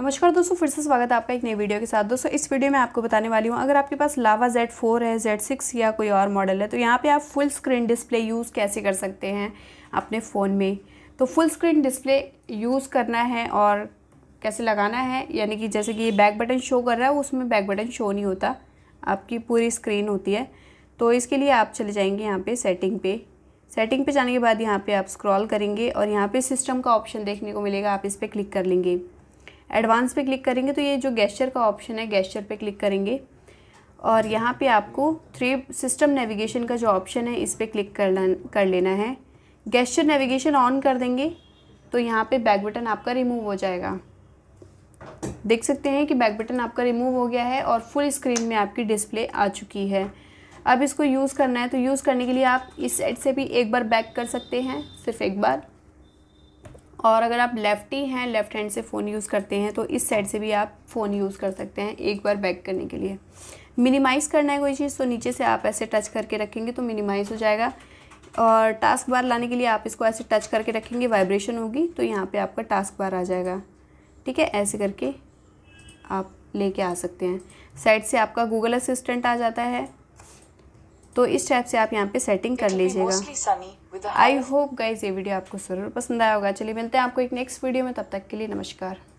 नमस्कार दोस्तों फिर से स्वागत है आपका एक नई वीडियो के साथ दोस्तों इस वीडियो में आपको बताने वाली हूँ अगर आपके पास लावा जेड फोर है जेड सिक्स या कोई और मॉडल है तो यहाँ पे आप फुल स्क्रीन डिस्प्ले यूज़ कैसे कर सकते हैं अपने फ़ोन में तो फुल स्क्रीन डिस्प्ले यूज़ करना है और कैसे लगाना है यानी कि जैसे कि ये बैक बटन शो कर रहा है उसमें बैक बटन शो नहीं होता आपकी पूरी स्क्रीन होती है तो इसके लिए आप चले जाएँगे यहाँ पर सेटिंग पे सेटिंग पे जाने के बाद यहाँ पर आप स्क्रॉल करेंगे और यहाँ पर सिस्टम का ऑप्शन देखने को मिलेगा आप इस पर क्लिक कर लेंगे एडवांस पे क्लिक करेंगे तो ये जो गैस्चर का ऑप्शन है गैस्चर पे क्लिक करेंगे और यहाँ पे आपको थ्री सिस्टम नेविगेशन का जो ऑप्शन है इस पर क्लिक कर लेना है गैस्चर नेविगेशन ऑन कर देंगे तो यहाँ पे बैक बटन आपका रिमूव हो जाएगा देख सकते हैं कि बैक बटन आपका रिमूव हो गया है और फुल स्क्रीन में आपकी डिस्प्ले आ चुकी है अब इसको यूज़ करना है तो यूज़ करने के लिए आप इस साइड से भी एक बार बैक कर सकते हैं सिर्फ एक बार और अगर आप लेफ्टी हैं लेफ़्ट हैंड से फ़ोन यूज़ करते हैं तो इस साइड से भी आप फ़ोन यूज़ कर सकते हैं एक बार बैक करने के लिए मिनिमाइज़ करना है कोई चीज़ तो नीचे से आप ऐसे टच करके रखेंगे तो मिनिमाइज़ हो जाएगा और टास्क बार लाने के लिए आप इसको ऐसे टच करके रखेंगे वाइब्रेशन होगी तो यहाँ पे आपका टास्क बार आ जाएगा ठीक है ऐसे करके आप लेके आ सकते हैं साइड से आपका गूगल असिस्टेंट आ जाता है तो इस टाइप से आप यहाँ पे सेटिंग कर लीजिएगा आई होप गाइज ये वीडियो आपको ज़रूर पसंद आया होगा चलिए मिलते हैं आपको एक नेक्स्ट वीडियो में तब तक के लिए नमस्कार